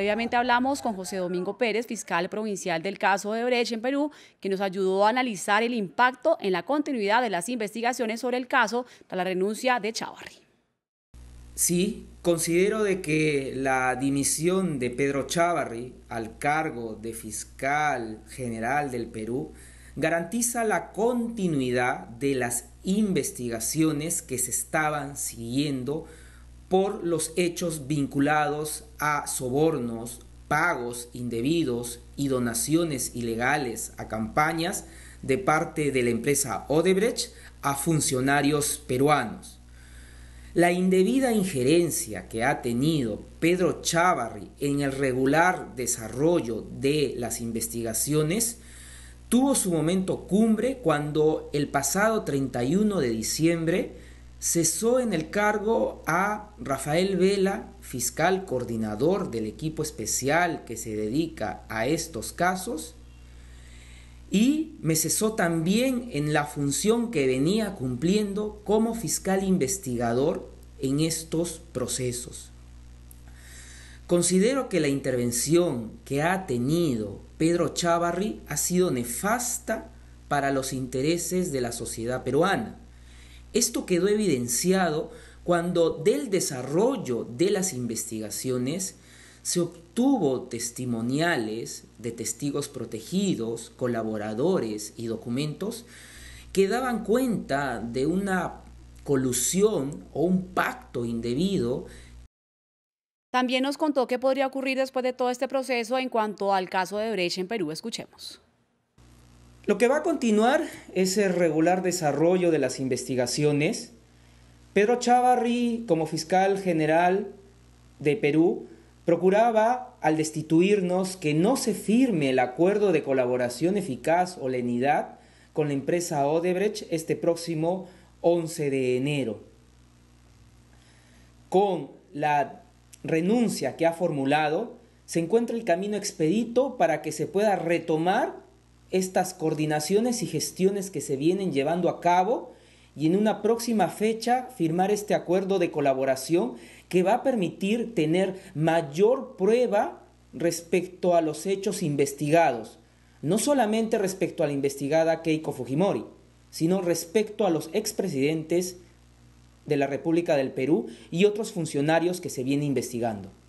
Previamente hablamos con José Domingo Pérez, fiscal provincial del caso de Brecht en Perú, que nos ayudó a analizar el impacto en la continuidad de las investigaciones sobre el caso tras la renuncia de Chavarri. Sí, considero de que la dimisión de Pedro Chavarri al cargo de fiscal general del Perú garantiza la continuidad de las investigaciones que se estaban siguiendo por los hechos vinculados a sobornos, pagos indebidos y donaciones ilegales a campañas de parte de la empresa Odebrecht a funcionarios peruanos. La indebida injerencia que ha tenido Pedro Chávarri en el regular desarrollo de las investigaciones tuvo su momento cumbre cuando el pasado 31 de diciembre cesó en el cargo a Rafael Vela, fiscal coordinador del equipo especial que se dedica a estos casos, y me cesó también en la función que venía cumpliendo como fiscal investigador en estos procesos. Considero que la intervención que ha tenido Pedro Chávarri ha sido nefasta para los intereses de la sociedad peruana esto quedó evidenciado cuando del desarrollo de las investigaciones se obtuvo testimoniales de testigos protegidos, colaboradores y documentos que daban cuenta de una colusión o un pacto indebido. También nos contó qué podría ocurrir después de todo este proceso en cuanto al caso de Brecht en Perú. Escuchemos. Lo que va a continuar es el regular desarrollo de las investigaciones. Pedro Chavarri, como fiscal general de Perú, procuraba, al destituirnos, que no se firme el acuerdo de colaboración eficaz o lenidad con la empresa Odebrecht este próximo 11 de enero. Con la renuncia que ha formulado, se encuentra el camino expedito para que se pueda retomar estas coordinaciones y gestiones que se vienen llevando a cabo y en una próxima fecha firmar este acuerdo de colaboración que va a permitir tener mayor prueba respecto a los hechos investigados, no solamente respecto a la investigada Keiko Fujimori, sino respecto a los expresidentes de la República del Perú y otros funcionarios que se vienen investigando.